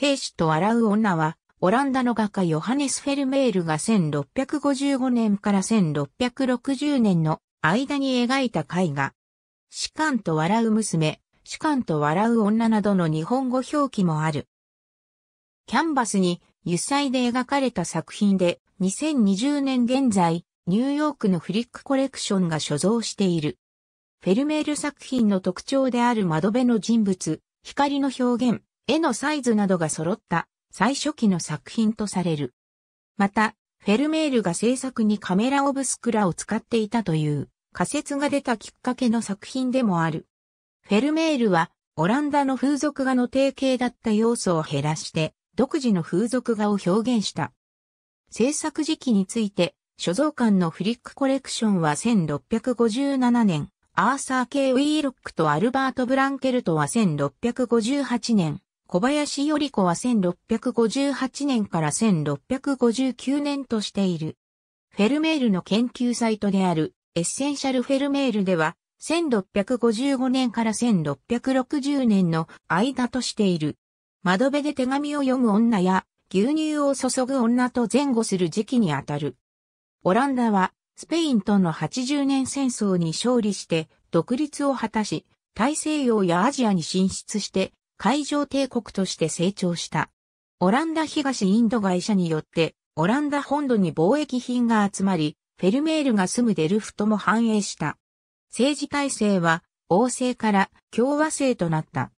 兵士と笑う女は、オランダの画家ヨハネス・フェルメールが1655年から1660年の間に描いた絵画。士官と笑う娘、士官と笑う女などの日本語表記もある。キャンバスに油彩で描かれた作品で、2020年現在、ニューヨークのフリックコレクションが所蔵している。フェルメール作品の特徴である窓辺の人物、光の表現、絵のサイズなどが揃った最初期の作品とされる。また、フェルメールが制作にカメラオブスクラを使っていたという仮説が出たきっかけの作品でもある。フェルメールはオランダの風俗画の定型だった要素を減らして独自の風俗画を表現した。制作時期について所蔵館のフリックコレクションは1657年、アーサー・ K・ ウィーロックとアルバート・ブランケルトは1658年、小林より子は1658年から1659年としている。フェルメールの研究サイトであるエッセンシャルフェルメールでは1655年から1660年の間としている。窓辺で手紙を読む女や牛乳を注ぐ女と前後する時期にあたる。オランダはスペインとの80年戦争に勝利して独立を果たし、大西洋やアジアに進出して海上帝国として成長した。オランダ東インド会社によって、オランダ本土に貿易品が集まり、フェルメールが住むデルフトも繁栄した。政治体制は、王政から共和制となった。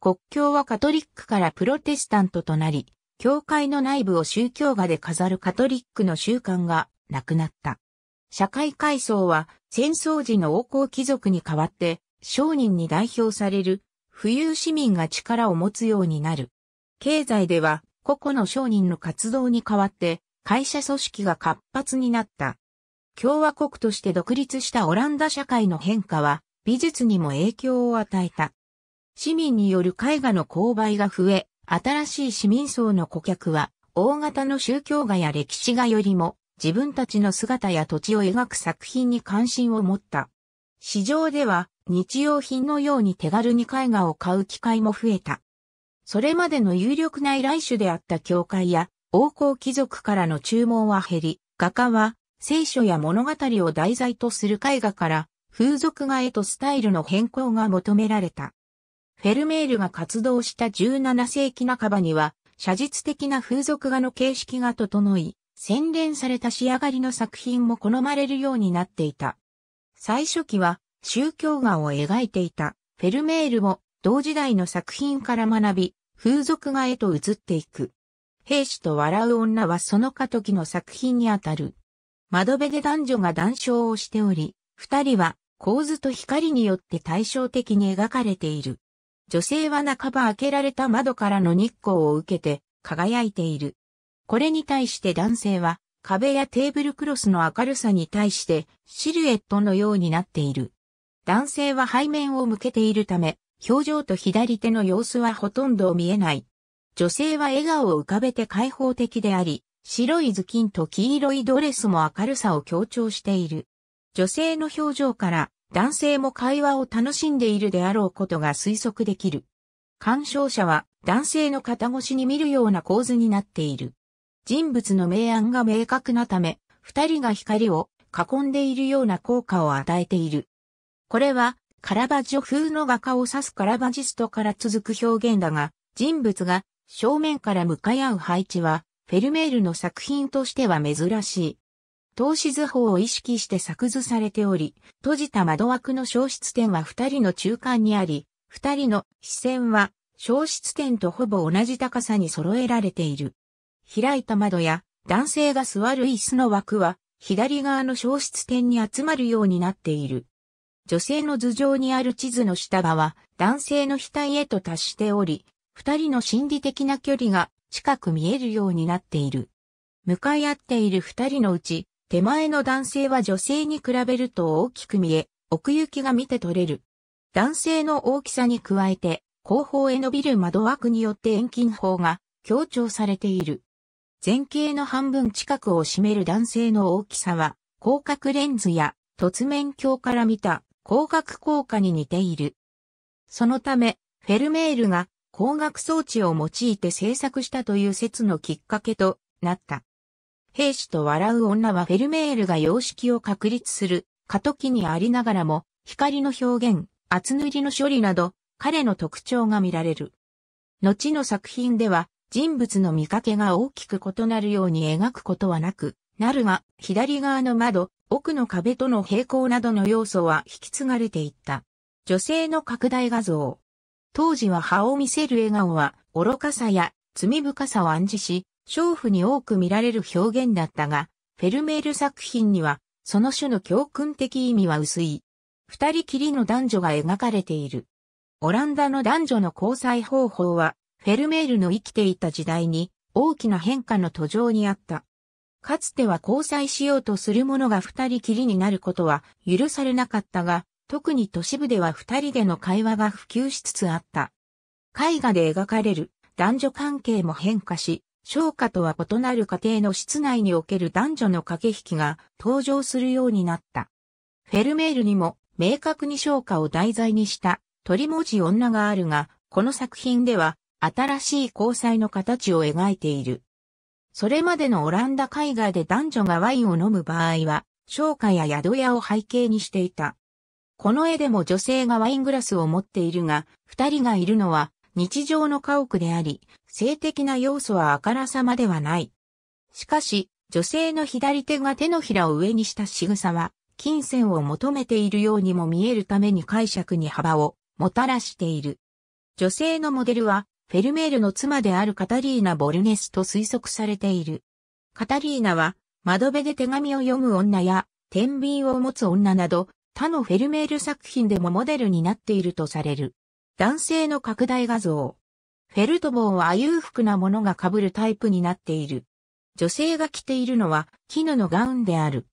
国境はカトリックからプロテスタントとなり、教会の内部を宗教画で飾るカトリックの習慣がなくなった。社会階層は戦争時の王侯貴族に代わって商人に代表される富裕市民が力を持つようになる。経済では、個々の商人の活動に代わって、会社組織が活発になった。共和国として独立したオランダ社会の変化は、美術にも影響を与えた。市民による絵画の購買が増え、新しい市民層の顧客は、大型の宗教画や歴史画よりも、自分たちの姿や土地を描く作品に関心を持った。市場では、日用品のように手軽に絵画を買う機会も増えた。それまでの有力な依頼種であった教会や王侯貴族からの注文は減り、画家は聖書や物語を題材とする絵画から風俗画へとスタイルの変更が求められた。フェルメールが活動した17世紀半ばには写実的な風俗画の形式が整い、洗練された仕上がりの作品も好まれるようになっていた。最初期は宗教画を描いていたフェルメールも同時代の作品から学び、風俗画へと移っていく。兵士と笑う女はその過渡期の作品にあたる。窓辺で男女が談笑をしており、二人は構図と光によって対照的に描かれている。女性は半ば開けられた窓からの日光を受けて輝いている。これに対して男性は壁やテーブルクロスの明るさに対してシルエットのようになっている。男性は背面を向けているため、表情と左手の様子はほとんど見えない。女性は笑顔を浮かべて開放的であり、白い頭巾と黄色いドレスも明るさを強調している。女性の表情から男性も会話を楽しんでいるであろうことが推測できる。鑑賞者は男性の肩越しに見るような構図になっている。人物の明暗が明確なため、二人が光を囲んでいるような効果を与えている。これは、カラバジョ風の画家を指すカラバジストから続く表現だが、人物が正面から向かい合う配置は、フェルメールの作品としては珍しい。投資図法を意識して作図されており、閉じた窓枠の消失点は二人の中間にあり、二人の視線は消失点とほぼ同じ高さに揃えられている。開いた窓や男性が座る椅子の枠は左側の消失点に集まるようになっている。女性の頭上にある地図の下場は男性の額へと達しており、二人の心理的な距離が近く見えるようになっている。向かい合っている二人のうち、手前の男性は女性に比べると大きく見え、奥行きが見て取れる。男性の大きさに加えて、後方へ伸びる窓枠によって遠近法が強調されている。前傾の半分近くを占める男性の大きさは、広角レンズや突面鏡から見た光学効果に似ている。そのため、フェルメールが光学装置を用いて制作したという説のきっかけとなった。兵士と笑う女はフェルメールが様式を確立する過渡期にありながらも、光の表現、厚塗りの処理など、彼の特徴が見られる。後の作品では、人物の見かけが大きく異なるように描くことはなく、なるが、左側の窓、奥の壁との平行などの要素は引き継がれていった。女性の拡大画像。当時は葉を見せる笑顔は愚かさや罪深さを暗示し、娼婦に多く見られる表現だったが、フェルメール作品にはその種の教訓的意味は薄い。二人きりの男女が描かれている。オランダの男女の交際方法は、フェルメールの生きていた時代に大きな変化の途上にあった。かつては交際しようとする者が二人きりになることは許されなかったが、特に都市部では二人での会話が普及しつつあった。絵画で描かれる男女関係も変化し、昇華とは異なる家庭の室内における男女の駆け引きが登場するようになった。フェルメールにも明確に昇華を題材にした鳥文字女があるが、この作品では新しい交際の形を描いている。それまでのオランダ海外で男女がワインを飲む場合は、商家や宿屋を背景にしていた。この絵でも女性がワイングラスを持っているが、二人がいるのは日常の家屋であり、性的な要素はあからさまではない。しかし、女性の左手が手のひらを上にした仕草は、金銭を求めているようにも見えるために解釈に幅をもたらしている。女性のモデルはフェルメールの妻であるカタリーナ・ボルネスと推測されている。カタリーナは、窓辺で手紙を読む女や、天秤を持つ女など、他のフェルメール作品でもモデルになっているとされる。男性の拡大画像。フェルト帽は裕福なものが被るタイプになっている。女性が着ているのは絹のガウンである。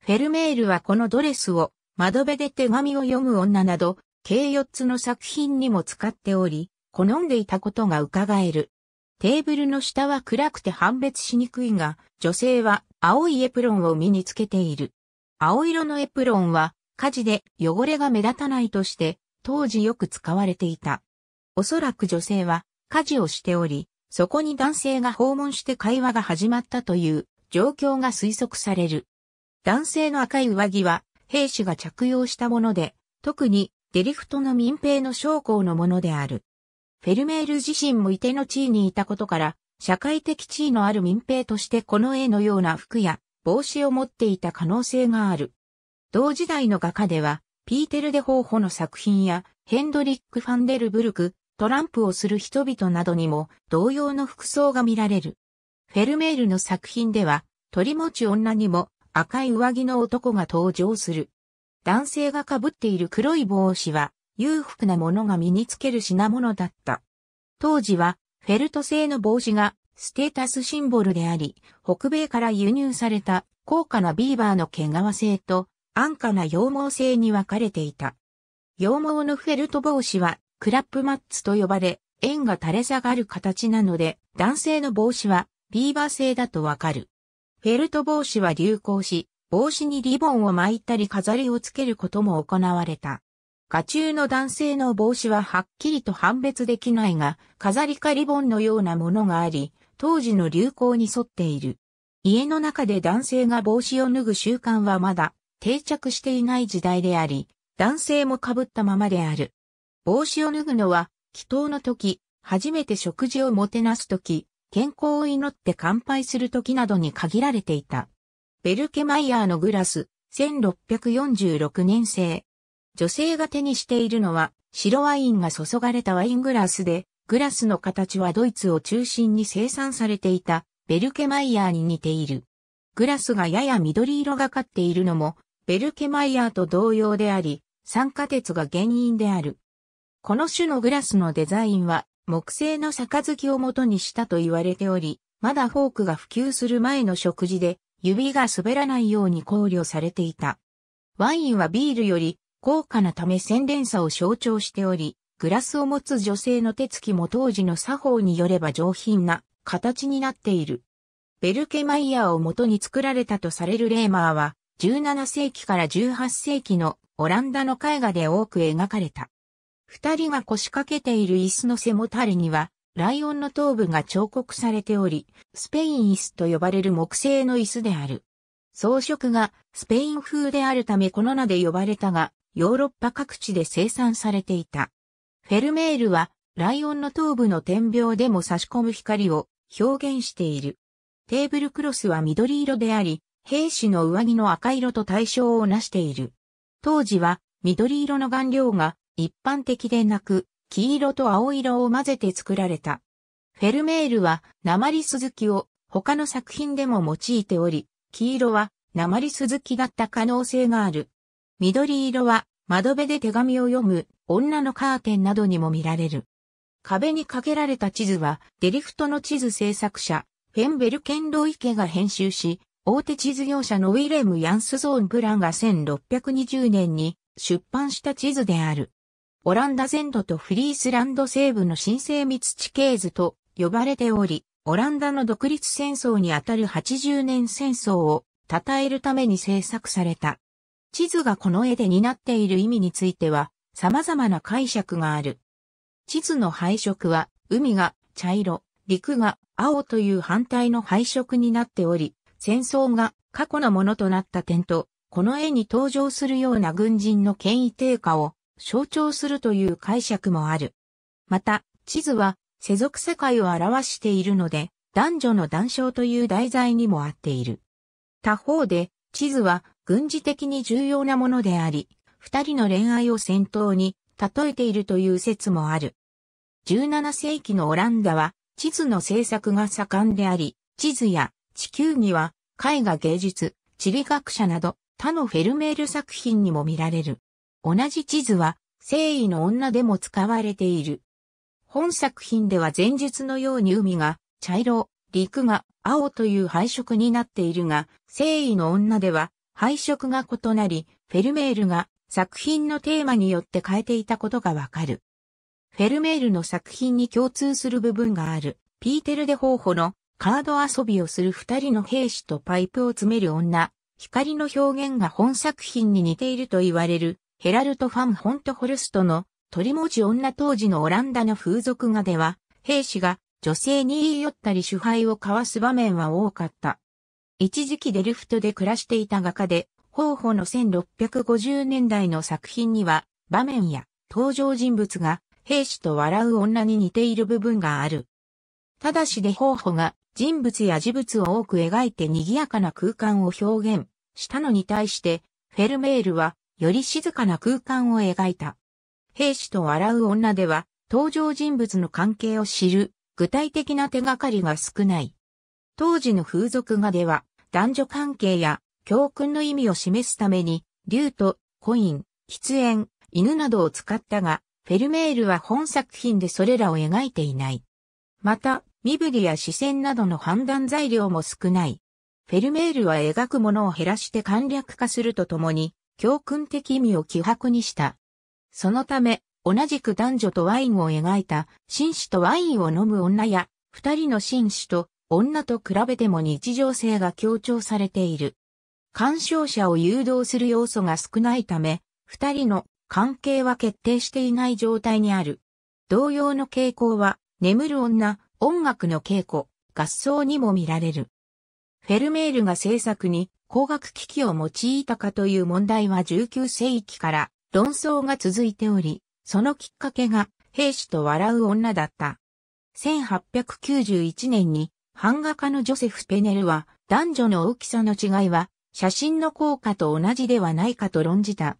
フェルメールはこのドレスを窓辺で手紙を読む女など、計4つの作品にも使っており、好んでいたことが伺える。テーブルの下は暗くて判別しにくいが、女性は青いエプロンを身につけている。青色のエプロンは火事で汚れが目立たないとして当時よく使われていた。おそらく女性は家事をしており、そこに男性が訪問して会話が始まったという状況が推測される。男性の赤い上着は兵士が着用したもので、特にデリフトの民兵の将校のものである。フェルメール自身もいての地位にいたことから、社会的地位のある民兵としてこの絵のような服や帽子を持っていた可能性がある。同時代の画家では、ピーテル・デ・ホーホの作品や、ヘンドリック・ファンデルブルク、トランプをする人々などにも同様の服装が見られる。フェルメールの作品では、鳥持ち女にも赤い上着の男が登場する。男性が被っている黒い帽子は、裕福な者が身につける品物だった。当時は、フェルト製の帽子がステータスシンボルであり、北米から輸入された高価なビーバーの毛皮製と安価な羊毛製に分かれていた。羊毛のフェルト帽子はクラップマッツと呼ばれ、円が垂れ下がる形なので、男性の帽子はビーバー製だとわかる。フェルト帽子は流行し、帽子にリボンを巻いたり飾りをつけることも行われた。画中の男性の帽子ははっきりと判別できないが、飾りかリボンのようなものがあり、当時の流行に沿っている。家の中で男性が帽子を脱ぐ習慣はまだ定着していない時代であり、男性も被ったままである。帽子を脱ぐのは、祈祷の時、初めて食事をもてなす時、健康を祈って乾杯する時などに限られていた。ベルケマイヤーのグラス、1646年生。女性が手にしているのは、白ワインが注がれたワイングラスで、グラスの形はドイツを中心に生産されていた、ベルケマイヤーに似ている。グラスがやや緑色がかっているのも、ベルケマイヤーと同様であり、酸化鉄が原因である。この種のグラスのデザインは、木製の杯を元にしたと言われており、まだフォークが普及する前の食事で、指が滑らないように考慮されていた。ワインはビールより豪華なため洗練さを象徴しており、グラスを持つ女性の手つきも当時の作法によれば上品な形になっている。ベルケマイヤーを元に作られたとされるレーマーは、17世紀から18世紀のオランダの絵画で多く描かれた。二人が腰掛けている椅子の背もたれには、ライオンの頭部が彫刻されており、スペイン椅子と呼ばれる木製の椅子である。装飾がスペイン風であるためこの名で呼ばれたが、ヨーロッパ各地で生産されていた。フェルメールは、ライオンの頭部の点描でも差し込む光を表現している。テーブルクロスは緑色であり、兵士の上着の赤色と対象をなしている。当時は緑色の顔料が一般的でなく、黄色と青色を混ぜて作られた。フェルメールは鉛鈴木を他の作品でも用いており、黄色は鉛鈴木だった可能性がある。緑色は窓辺で手紙を読む女のカーテンなどにも見られる。壁にかけられた地図はデリフトの地図制作者フェンベルケンロイケが編集し、大手地図業者のウィレム・ヤンスゾーン・ブランが1620年に出版した地図である。オランダ全土とフリースランド西部の新生密地形図と呼ばれており、オランダの独立戦争にあたる80年戦争を称えるために制作された。地図がこの絵で担っている意味については、様々な解釈がある。地図の配色は、海が茶色、陸が青という反対の配色になっており、戦争が過去のものとなった点と、この絵に登場するような軍人の権威低下を象徴するという解釈もある。また、地図は世俗世界を表しているので、男女の談笑という題材にも合っている。他方で、地図は軍事的に重要なものであり、二人の恋愛を先頭に例えているという説もある。17世紀のオランダは地図の制作が盛んであり、地図や地球には絵画芸術、地理学者など他のフェルメール作品にも見られる。同じ地図は誠意の女でも使われている。本作品では前述のように海が茶色、陸が青という配色になっているが、誠意の女では配色が異なり、フェルメールが作品のテーマによって変えていたことがわかる。フェルメールの作品に共通する部分がある、ピーテル・デ・ホーホのカード遊びをする二人の兵士とパイプを詰める女、光の表現が本作品に似ていると言われる、ヘラルト・ファン・ホント・ホルストの鳥文字女当時のオランダの風俗画では、兵士が女性に言い寄ったり主配を交わす場面は多かった。一時期デルフトで暮らしていた画家で、方法の1650年代の作品には、場面や登場人物が兵士と笑う女に似ている部分がある。ただしで方法が人物や事物を多く描いて賑やかな空間を表現したのに対して、フェルメールはより静かな空間を描いた。兵士と笑う女では、登場人物の関係を知る具体的な手がかりが少ない。当時の風俗画では、男女関係や教訓の意味を示すために、竜とコイン、喫煙、犬などを使ったが、フェルメールは本作品でそれらを描いていない。また、身振りや視線などの判断材料も少ない。フェルメールは描くものを減らして簡略化するとともに、教訓的意味を希薄にした。そのため、同じく男女とワインを描いた、紳士とワインを飲む女や、二人の紳士と女と比べても日常性が強調されている。干渉者を誘導する要素が少ないため、二人の関係は決定していない状態にある。同様の傾向は、眠る女、音楽の稽古、合奏にも見られる。フェルメールが制作に光学機器を用いたかという問題は19世紀から論争が続いており、そのきっかけが兵士と笑う女だった。1891年に版画家のジョセフ・ペネルは、男女の大きさの違いは、写真の効果と同じではないかと論じた。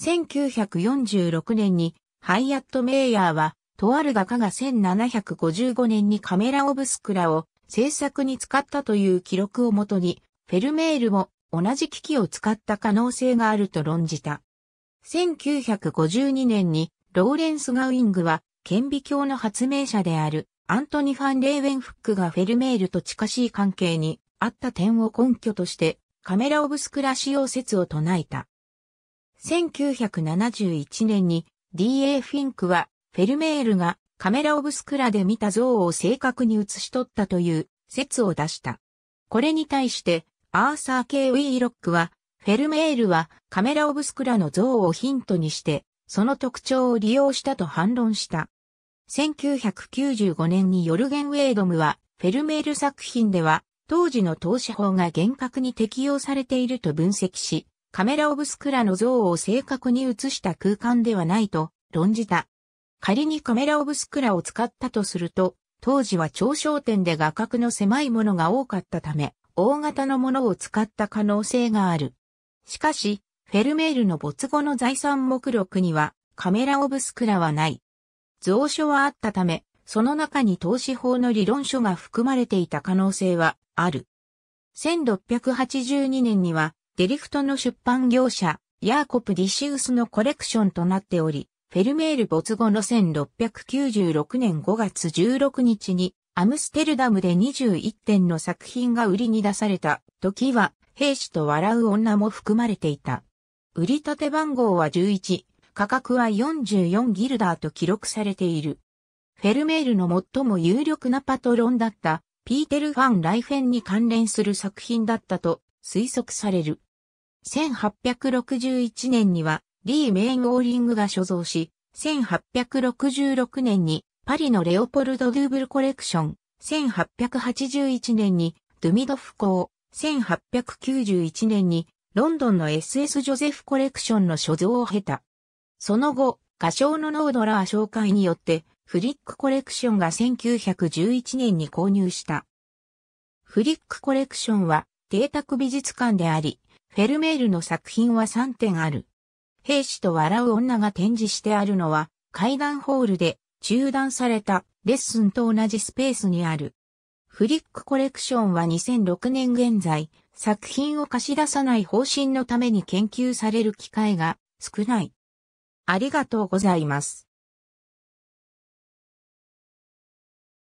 1946年に、ハイアット・メイヤーは、とある画家が1755年にカメラ・オブスクラを制作に使ったという記録をもとに、フェルメールも同じ機器を使った可能性があると論じた。1952年にローレンス・ガウイングは顕微鏡の発明者であるアントニ・ファン・レーウェンフックがフェルメールと近しい関係にあった点を根拠としてカメラ・オブ・スクラ使用説を唱えた。1971年に D.A. フィンクはフェルメールがカメラ・オブ・スクラで見た像を正確に写し取ったという説を出した。これに対してアーサー・ K. ウィーロックはフェルメールはカメラ・オブ・スクラの像をヒントにしてその特徴を利用したと反論した。1995年にヨルゲン・ウェイドムは、フェルメール作品では、当時の投資法が厳格に適用されていると分析し、カメラ・オブ・スクラの像を正確に映した空間ではないと論じた。仮にカメラ・オブ・スクラを使ったとすると、当時は長焦点で画角の狭いものが多かったため、大型のものを使った可能性がある。しかし、フェルメールの没後の財産目録には、カメラ・オブ・スクラはない。蔵書はあったため、その中に投資法の理論書が含まれていた可能性はある。1682年には、デリフトの出版業者、ヤーコプ・ディシウスのコレクションとなっており、フェルメール没後の1696年5月16日に、アムステルダムで21点の作品が売りに出された時は、兵士と笑う女も含まれていた。売り立て番号は11、価格は44ギルダーと記録されている。フェルメールの最も有力なパトロンだったピーテル・ファン・ライフェンに関連する作品だったと推測される。1861年にはリー・メイン・オーリングが所蔵し、1866年にパリのレオポルド・ドゥーブルコレクション、1881年にドゥミドフ校、1891年にロンドンの SS ジョゼフコレクションの所蔵を経た。その後、画商のノードラー紹介によって、フリックコレクションが1911年に購入した。フリックコレクションは、邸宅美術館であり、フェルメールの作品は3点ある。兵士と笑う女が展示してあるのは、階段ホールで中断されたレッスンと同じスペースにある。フリックコレクションは2006年現在、作品を貸し出さない方針のために研究される機会が少ない。ありがとうございます。